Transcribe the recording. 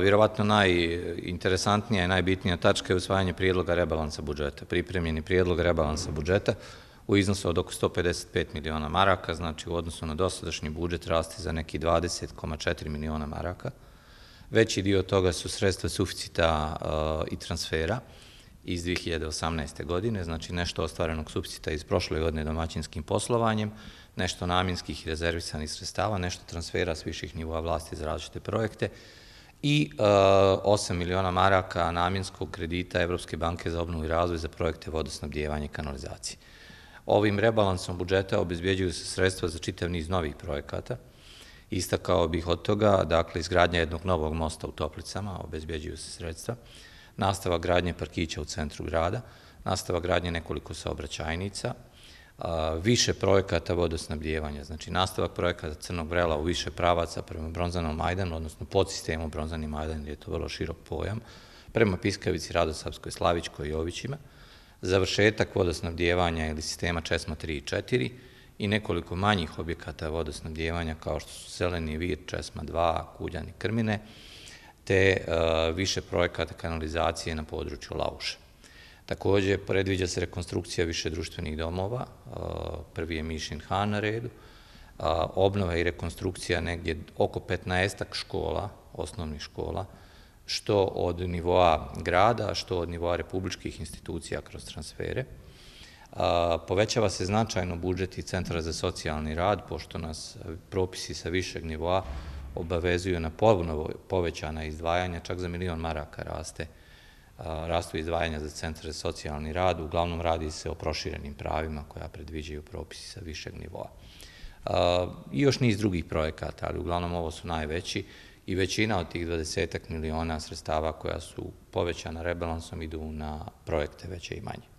Vjerovatno najinteresantnija i najbitnija tačka je usvajanje prijedloga rebalansa budžeta, pripremljeni prijedlog rebalansa budžeta u iznosu od oko 155 miliona maraka, znači u odnosu na dosadašnji budžet rasti za neki 20,4 miliona maraka. Veći dio toga su sredstva suficita i transfera iz 2018. godine, znači nešto ostvarenog suficita iz prošle godine domaćinskim poslovanjem, nešto naminskih i rezervisanih sredstava, nešto transfera s viših nivoa vlasti za različite projekte, i 8 e, miliona maraka namjenskog kredita Evropske banke za obnovu i razvoj za projekte vodosnabdjevanja i kanalizacije. Ovim rebalansom budžeta obezbjeđuju se sredstva za čitav niz novih projekata. Istakao bih od toga, dakle, izgradnja jednog novog mosta u Toplicama, obezbjeđuju se sredstva, nastava gradnje parkića u centru grada, nastava gradnje nekoliko saobraćajnica, više projekata vodosnabdjevanja, znači nastavak projekata Crnog vrela u više pravaca prema Bronzanom Majdanu, odnosno pod sistemom Bronzani Majdan, gdje je to vrlo širok pojam, prema Piskavici, Radosavskoj, Slavićkoj i Ovićima, završetak vodosnabdjevanja ili sistema Česma 3 i 4 i nekoliko manjih objekata vodosnabdjevanja kao što su Seleni Vir, Česma 2, Kuljani Krmine, te više projekata kanalizacije na području Lauše. Takođe, predviđa se rekonstrukcija više društvenih domova, prvi je Mišin Han na redu, obnova i rekonstrukcija negdje oko 15 škola, osnovnih škola, što od nivoa grada, što od nivoa republičkih institucija kroz transfere. Povećava se značajno budžet i Centra za socijalni rad, pošto nas propisi sa višeg nivoa obavezuju na povećana izdvajanja, čak za milion maraka raste rastu izdvajanja za centar za socijalni rad, uglavnom radi se o proširenim pravima koja predviđaju propisi sa višeg nivoa. I još niz drugih projekata, ali uglavnom ovo su najveći i većina od tih 20 miliona sredstava koja su povećana rebalansom idu na projekte veće i manje.